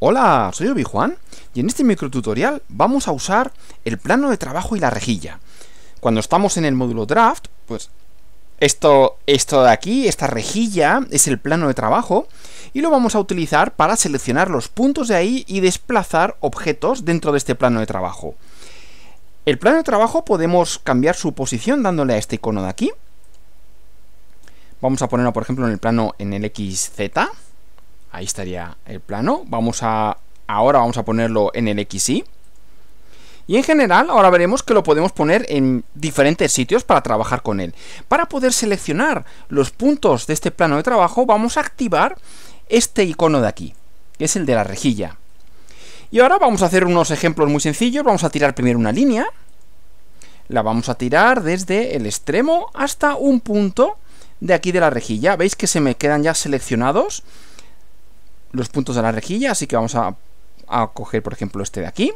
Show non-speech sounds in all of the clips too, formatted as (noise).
Hola, soy Obi Juan y en este microtutorial vamos a usar el plano de trabajo y la rejilla. Cuando estamos en el módulo Draft, pues esto, esto de aquí, esta rejilla, es el plano de trabajo y lo vamos a utilizar para seleccionar los puntos de ahí y desplazar objetos dentro de este plano de trabajo. El plano de trabajo podemos cambiar su posición dándole a este icono de aquí. Vamos a ponerlo, por ejemplo, en el plano en el XZ. Ahí estaría el plano. Vamos a ahora vamos a ponerlo en el XY. Y en general, ahora veremos que lo podemos poner en diferentes sitios para trabajar con él. Para poder seleccionar los puntos de este plano de trabajo, vamos a activar este icono de aquí, que es el de la rejilla. Y ahora vamos a hacer unos ejemplos muy sencillos. Vamos a tirar primero una línea. La vamos a tirar desde el extremo hasta un punto de aquí de la rejilla. ¿Veis que se me quedan ya seleccionados? los puntos de la rejilla, así que vamos a, coger, por ejemplo, este de aquí.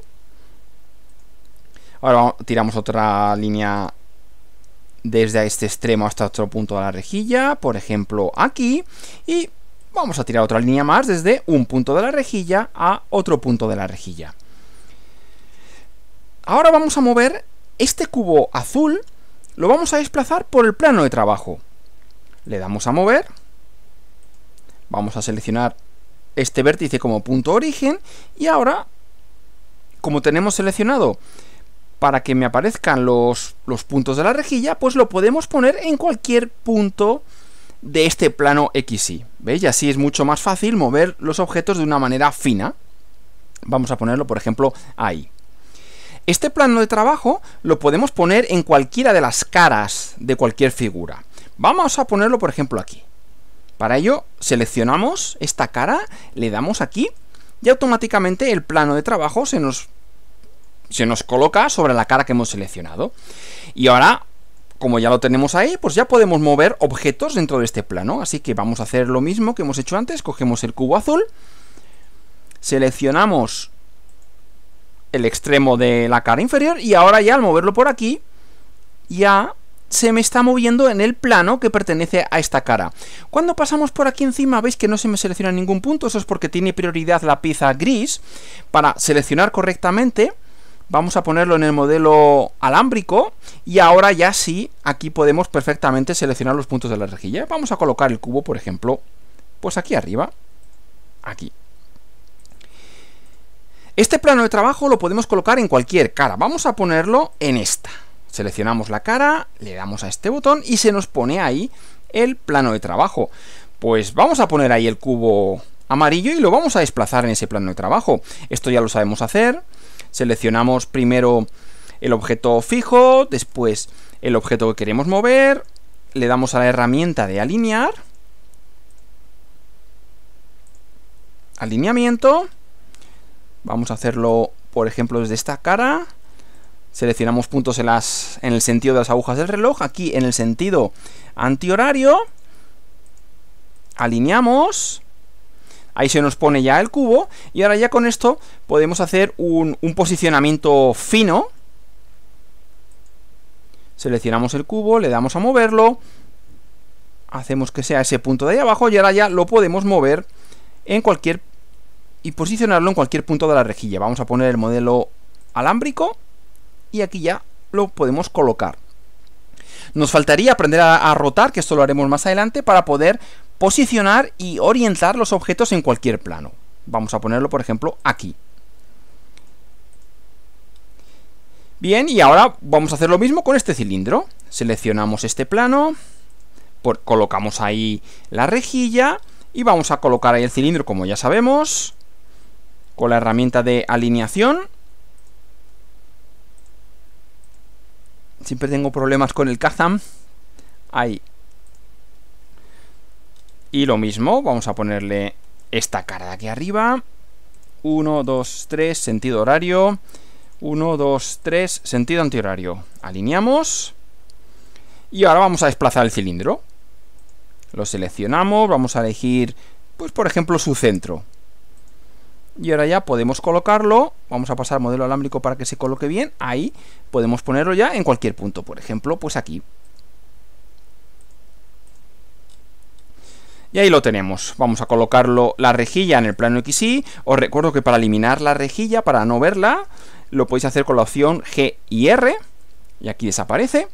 Ahora tiramos otra línea desde este extremo hasta otro punto de la rejilla, por ejemplo aquí, y vamos a tirar otra línea más desde un punto de la rejilla a otro punto de la rejilla. Ahora vamos a mover este cubo azul, lo vamos a desplazar por el plano de trabajo. Le damos a mover, vamos a seleccionar este vértice como punto origen y ahora, como tenemos seleccionado para que me aparezcan los, los puntos de la rejilla, pues lo podemos poner en cualquier punto de este plano XY. ¿Veis? Y así es mucho más fácil mover los objetos de una manera fina. Vamos a ponerlo, por ejemplo, ahí. Este plano de trabajo lo podemos poner en cualquiera de las caras de cualquier figura. Vamos a ponerlo, por ejemplo, aquí. Para ello seleccionamos esta cara, le damos aquí y automáticamente el plano de trabajo se nos, se nos coloca sobre la cara que hemos seleccionado. Y ahora como ya lo tenemos ahí, pues ya podemos mover objetos dentro de este plano. Así que vamos a hacer lo mismo que hemos hecho antes. Cogemos el cubo azul, seleccionamos el extremo de la cara inferior y ahora ya al moverlo por aquí, ya se me está moviendo en el plano que pertenece a esta cara. Cuando pasamos por aquí encima veis que no se me selecciona ningún punto, eso es porque tiene prioridad la pieza gris. Para seleccionar correctamente vamos a ponerlo en el modelo alámbrico y ahora ya sí, aquí podemos perfectamente seleccionar los puntos de la rejilla. Vamos a colocar el cubo, por ejemplo, pues aquí arriba, aquí. Este plano de trabajo lo podemos colocar en cualquier cara, vamos a ponerlo en esta. Seleccionamos la cara, le damos a este botón y se nos pone ahí el plano de trabajo. Pues vamos a poner ahí el cubo amarillo y lo vamos a desplazar en ese plano de trabajo. Esto ya lo sabemos hacer. Seleccionamos primero el objeto fijo, después el objeto que queremos mover, le damos a la herramienta de alinear, alineamiento, vamos a hacerlo por ejemplo desde esta cara, Seleccionamos puntos en, las, en el sentido de las agujas del reloj. Aquí en el sentido antihorario. Alineamos. Ahí se nos pone ya el cubo. Y ahora ya con esto podemos hacer un, un posicionamiento fino. Seleccionamos el cubo, le damos a moverlo. Hacemos que sea ese punto de ahí abajo y ahora ya lo podemos mover en cualquier y posicionarlo en cualquier punto de la rejilla. Vamos a poner el modelo alámbrico y aquí ya lo podemos colocar. Nos faltaría aprender a, rotar, que esto lo haremos más adelante, para poder posicionar y orientar los objetos en cualquier plano. Vamos a ponerlo, por ejemplo, aquí. Bien, y ahora vamos a hacer lo mismo con este cilindro. Seleccionamos este plano, colocamos ahí la rejilla y vamos a colocar ahí el cilindro, como ya sabemos, con la herramienta de alineación. Siempre tengo problemas con el Kazam. Ahí. Y lo mismo, vamos a ponerle esta cara de aquí arriba. 1, 2, 3, sentido horario. 1, 2, 3, sentido antihorario. Alineamos. Y ahora vamos a desplazar el cilindro. Lo seleccionamos, vamos a elegir, pues por ejemplo, su centro y ahora ya podemos colocarlo, vamos a pasar modelo alámbrico para que se coloque bien, ahí podemos ponerlo ya en cualquier punto, por ejemplo, pues aquí. Y ahí lo tenemos, vamos a colocarlo la rejilla en el plano XY, os recuerdo que para eliminar la rejilla, para no verla, lo podéis hacer con la opción G y R, y aquí desaparece.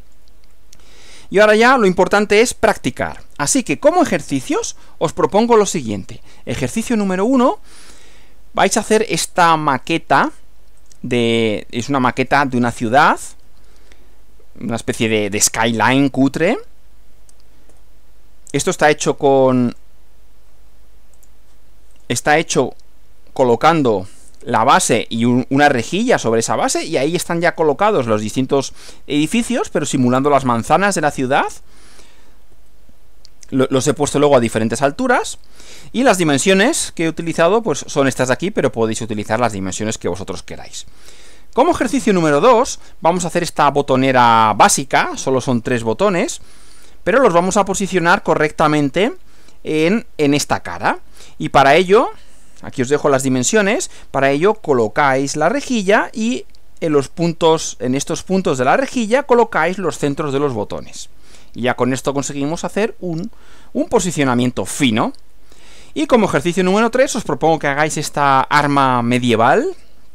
Y ahora ya lo importante es practicar, así que como ejercicios os propongo lo siguiente, ejercicio número 1 vais a hacer esta maqueta de... Es una maqueta de una ciudad. Una especie de, skyline cutre. Esto está hecho con... Está hecho colocando la base y una rejilla sobre esa base y ahí están ya colocados los distintos edificios, pero simulando las manzanas de la ciudad los he puesto luego a diferentes alturas y las dimensiones que he utilizado pues son estas de aquí, pero podéis utilizar las dimensiones que vosotros queráis. Como ejercicio número 2, vamos a hacer esta botonera básica, solo son tres botones, pero los vamos a posicionar correctamente en, en esta cara. Y para ello, aquí os dejo las dimensiones, para ello colocáis la rejilla y en los puntos, en estos puntos de la rejilla colocáis los centros de los botones ya con esto conseguimos hacer un, un posicionamiento fino. Y como ejercicio número 3 os propongo que hagáis esta arma medieval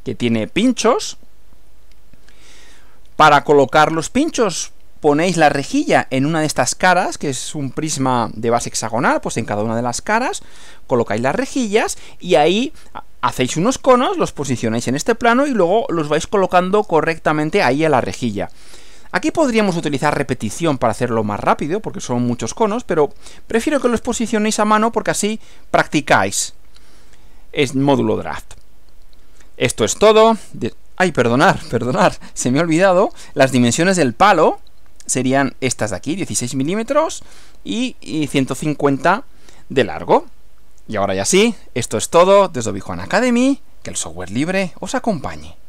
que tiene pinchos. Para colocar los pinchos ponéis la rejilla en una de estas caras, que es un prisma de base hexagonal, pues en cada una de las caras colocáis las rejillas y ahí hacéis unos conos, los posicionáis en este plano y luego los vais colocando correctamente ahí a la rejilla. Aquí podríamos utilizar repetición para hacerlo más rápido, porque son muchos conos, pero prefiero que los posicionéis a mano porque así practicáis. Es módulo draft. Esto es todo. Ay, perdonar, (laughs) perdonar, se me ha olvidado. Las dimensiones del palo serían estas de aquí, 16 milímetros y 150 de largo. Y ahora ya sí, esto es todo desde Obi Academy. Que el software libre os acompañe.